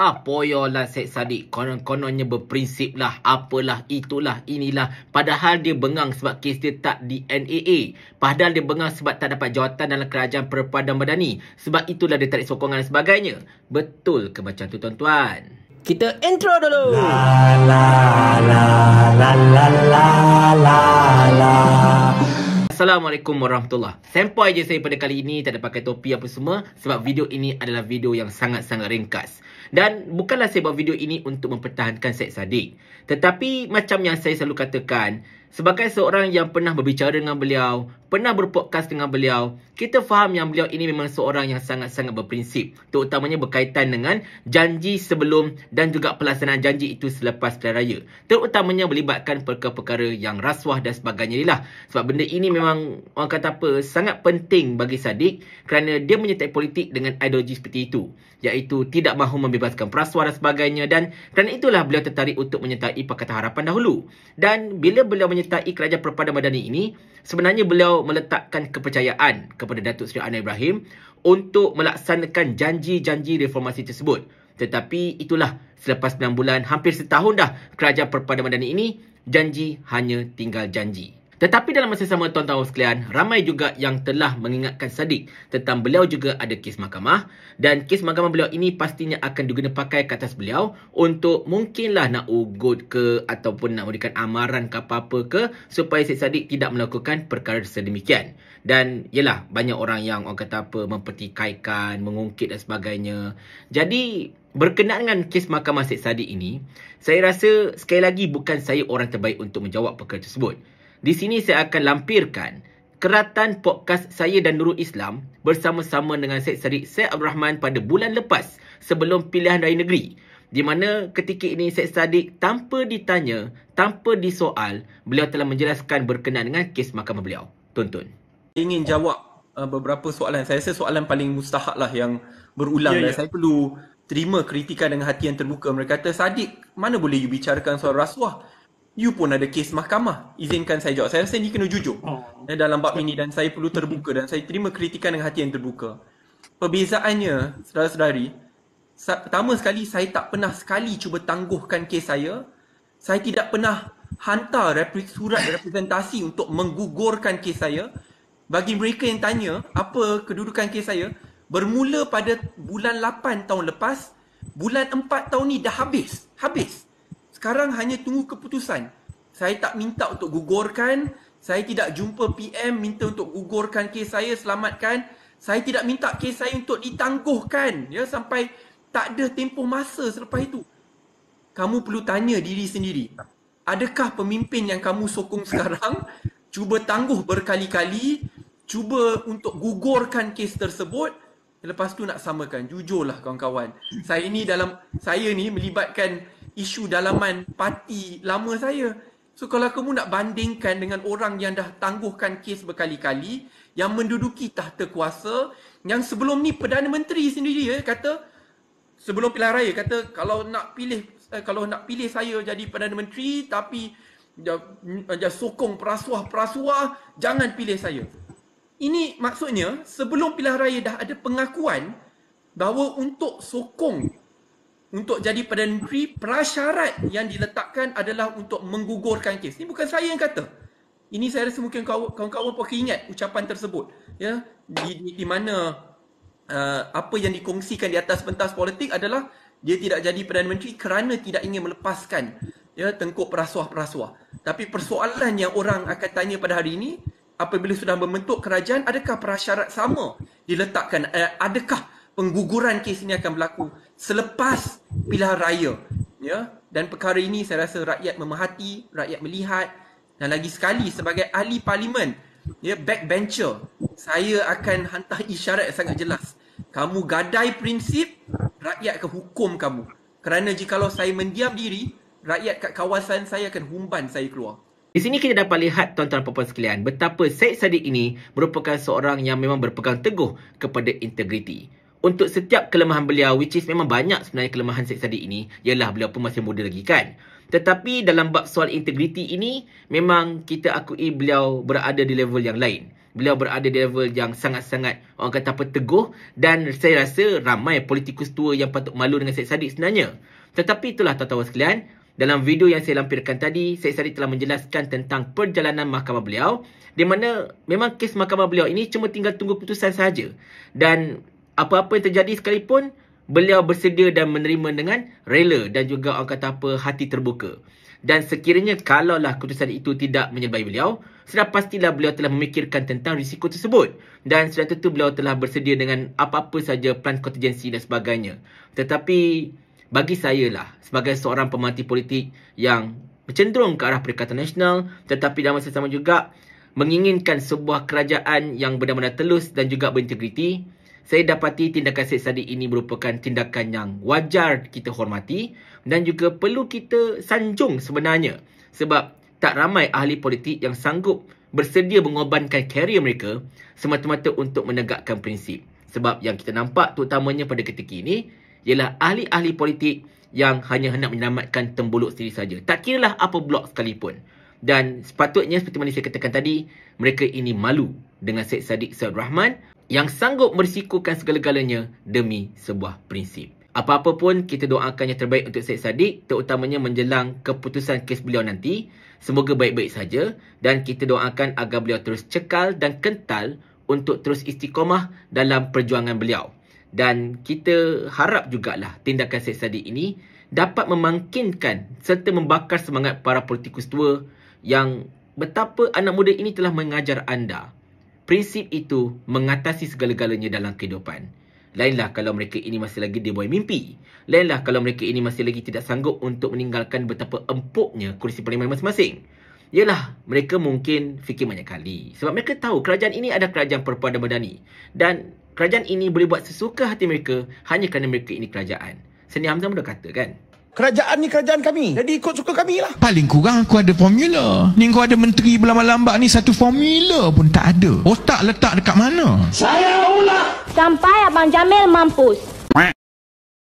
Apa ya lah Syed Saddiq. Konon-kononnya berprinsip lah. Apalah itulah inilah. Padahal dia bengang sebab kes dia tak di NAA. Padahal dia bengang sebab tak dapat jawatan dalam kerajaan perpaduan badani. Sebab itulah dia tarik sokongan dan sebagainya. Betul ke macam tu tuan-tuan? Kita intro dulu. La la la la la la la la. Assalamualaikum warahmatullahi Sempoi je saya pada kali ini Tak ada pakai topi apa semua Sebab video ini adalah video yang sangat-sangat ringkas Dan bukanlah saya buat video ini untuk mempertahankan Syed Saddiq Tetapi macam yang saya selalu katakan Sebagai seorang yang pernah berbicara dengan beliau, pernah berpodcast dengan beliau, kita faham yang beliau ini memang seorang yang sangat-sangat berprinsip. Terutamanya berkaitan dengan janji sebelum dan juga pelaksanaan janji itu selepas Pilihan Raya. Terutamanya melibatkan perkara-perkara yang rasuah dan sebagainya lah. Sebab benda ini memang orang kata apa, sangat penting bagi Sadiq kerana dia menyertai politik dengan ideologi seperti itu. Iaitu tidak mahu membebaskan perasuah dan sebagainya dan kerana itulah beliau tertarik untuk menyertai Pakatan Harapan dahulu. Dan bila beliau menyertai menyertai kerajaan perpaduan madani ini, sebenarnya beliau meletakkan kepercayaan kepada Datuk Seri Anwar Ibrahim untuk melaksanakan janji-janji reformasi tersebut. Tetapi itulah selepas 9 bulan, hampir setahun dah kerajaan perpaduan madani ini, janji hanya tinggal janji. Tetapi dalam masa sama tuan-tuan sekalian, ramai juga yang telah mengingatkan Sadiq tentang beliau juga ada kes mahkamah dan kes mahkamah beliau ini pastinya akan digunakan pakai ke atas beliau untuk mungkinlah nak ugut ke ataupun nak memberikan amaran ke apa-apa ke supaya Syed Sadiq tidak melakukan perkara sedemikian. Dan yelah, banyak orang yang orang kata apa, mempertikaikan, mengungkit dan sebagainya. Jadi, Berkenaan dengan kes mahkamah Syed Sadiq ini, saya rasa sekali lagi bukan saya orang terbaik untuk menjawab perkara tersebut. Di sini saya akan lampirkan keratan podcast saya dan Nurul Islam bersama-sama dengan Syed sadiq Syed Abdul Rahman pada bulan lepas sebelum pilihan raya negeri. Di mana ketika ini Syed Sadiq tanpa ditanya, tanpa disoal, beliau telah menjelaskan berkenaan dengan kes mahkamah beliau. Tonton. Ingin jawab uh, beberapa soalan. Saya rasa soalan paling mustahak lah yang berulang. Yeah, yeah. Saya perlu terima kritikan dengan hati yang terbuka. Mereka kata, Sadiq, mana boleh you bicarakan soal rasuah? you pun ada kes mahkamah. Izinkan saya jawab. Saya rasa ni kena jujur. Oh. Eh, dalam bab ini dan saya perlu terbuka dan saya terima kritikan dengan hati yang terbuka. Perbezaannya, saudara-saudari, pertama sekali saya tak pernah sekali cuba tangguhkan kes saya. Saya tidak pernah hantar rep- surat representasi untuk menggugurkan kes saya. Bagi mereka yang tanya apa kedudukan kes saya, bermula pada bulan 8 tahun lepas, bulan 4 tahun ni dah habis. Habis sekarang hanya tunggu keputusan. Saya tak minta untuk gugurkan, saya tidak jumpa PM minta untuk gugurkan kes saya, selamatkan. Saya tidak minta kes saya untuk ditangguhkan ya sampai tak ada tempoh masa selepas itu. Kamu perlu tanya diri sendiri. Adakah pemimpin yang kamu sokong sekarang cuba tangguh berkali-kali, cuba untuk gugurkan kes tersebut lepas tu nak samakan. Jujurlah kawan-kawan. Saya ni dalam saya ni melibatkan isu dalaman parti lama saya. So kalau kamu nak bandingkan dengan orang yang dah tangguhkan kes berkali-kali, yang menduduki tahta kuasa, yang sebelum ni Perdana Menteri sendiri ya, kata sebelum pilihan raya kata kalau nak pilih eh, kalau nak pilih saya jadi Perdana Menteri tapi dia, ya, dia ya, sokong perasuah-perasuah jangan pilih saya. Ini maksudnya sebelum pilihan raya dah ada pengakuan bahawa untuk sokong untuk jadi Perdana Menteri, prasyarat yang diletakkan adalah untuk menggugurkan kes. Ini bukan saya yang kata. Ini saya rasa mungkin kawan-kawan pun ingat ucapan tersebut. Ya, di, di, di mana uh, apa yang dikongsikan di atas pentas politik adalah dia tidak jadi Perdana Menteri kerana tidak ingin melepaskan ya, tengkuk perasuah-perasuah. Tapi persoalan yang orang akan tanya pada hari ini, apabila sudah membentuk kerajaan, adakah prasyarat sama diletakkan? Uh, adakah pengguguran kes ini akan berlaku selepas pilihan raya ya dan perkara ini saya rasa rakyat memahati rakyat melihat dan lagi sekali sebagai ahli parlimen ya backbencher saya akan hantar isyarat yang sangat jelas kamu gadai prinsip rakyat akan hukum kamu kerana jika kalau saya mendiam diri rakyat kat kawasan saya akan humban saya keluar di sini kita dapat lihat tuan-tuan puan-puan sekalian betapa Syed Saddiq ini merupakan seorang yang memang berpegang teguh kepada integriti untuk setiap kelemahan beliau which is memang banyak sebenarnya kelemahan Syed Saddiq ini ialah beliau pun masih muda lagi kan tetapi dalam bab soal integriti ini memang kita akui beliau berada di level yang lain beliau berada di level yang sangat-sangat orang kata apa teguh dan saya rasa ramai politikus tua yang patut malu dengan Syed Saddiq sebenarnya tetapi itulah tuan-tuan sekalian dalam video yang saya lampirkan tadi, Syed Sari telah menjelaskan tentang perjalanan mahkamah beliau di mana memang kes mahkamah beliau ini cuma tinggal tunggu keputusan saja, Dan apa-apa yang terjadi sekalipun, beliau bersedia dan menerima dengan rela dan juga orang kata apa, hati terbuka. Dan sekiranya kalaulah keputusan itu tidak menyebabkan beliau, sudah pastilah beliau telah memikirkan tentang risiko tersebut. Dan sudah tentu beliau telah bersedia dengan apa-apa saja plan kontingensi dan sebagainya. Tetapi bagi saya lah, sebagai seorang pemerhati politik yang cenderung ke arah Perikatan Nasional tetapi dalam masa sama juga menginginkan sebuah kerajaan yang benar-benar telus dan juga berintegriti saya dapati tindakan Syed Saddiq ini merupakan tindakan yang wajar kita hormati dan juga perlu kita sanjung sebenarnya sebab tak ramai ahli politik yang sanggup bersedia mengorbankan karier mereka semata-mata untuk menegakkan prinsip. Sebab yang kita nampak terutamanya pada ketika ini ialah ahli-ahli politik yang hanya hendak menyelamatkan tembuluk sendiri saja. Tak kira lah apa blok sekalipun. Dan sepatutnya seperti mana saya katakan tadi, mereka ini malu dengan Syed Saddiq Syed Rahman yang sanggup merisikokan segala-galanya demi sebuah prinsip. Apa-apa pun kita doakan yang terbaik untuk Syed Saddiq terutamanya menjelang keputusan kes beliau nanti. Semoga baik-baik saja dan kita doakan agar beliau terus cekal dan kental untuk terus istiqomah dalam perjuangan beliau. Dan kita harap jugalah tindakan Syed Saddiq ini dapat memangkinkan serta membakar semangat para politikus tua yang betapa anak muda ini telah mengajar anda prinsip itu mengatasi segala-galanya dalam kehidupan. Lainlah kalau mereka ini masih lagi dia boleh mimpi. Lainlah kalau mereka ini masih lagi tidak sanggup untuk meninggalkan betapa empuknya kursi parlimen masing-masing. Yalah, mereka mungkin fikir banyak kali. Sebab mereka tahu kerajaan ini ada kerajaan perempuan dan berdani. Dan kerajaan ini boleh buat sesuka hati mereka hanya kerana mereka ini kerajaan. Seni Hamzah pun kata kan? Kerajaan ni kerajaan kami. Jadi ikut suka kami lah. Paling kurang aku ada formula. Ni kau ada menteri berlambak-lambak ni satu formula pun tak ada. Otak letak dekat mana? Saya ulah. Sampai Abang Jamil mampus.